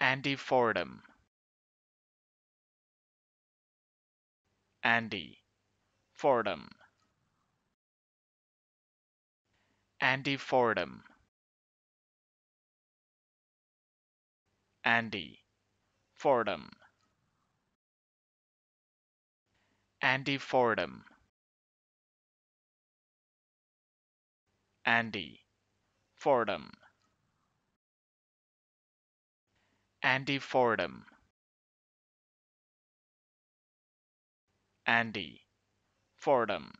Andy Fordham Andy Fordham Andy Fordham Andy Fordham Andy Fordham Andy Fordham Andy Fordham Andy Fordham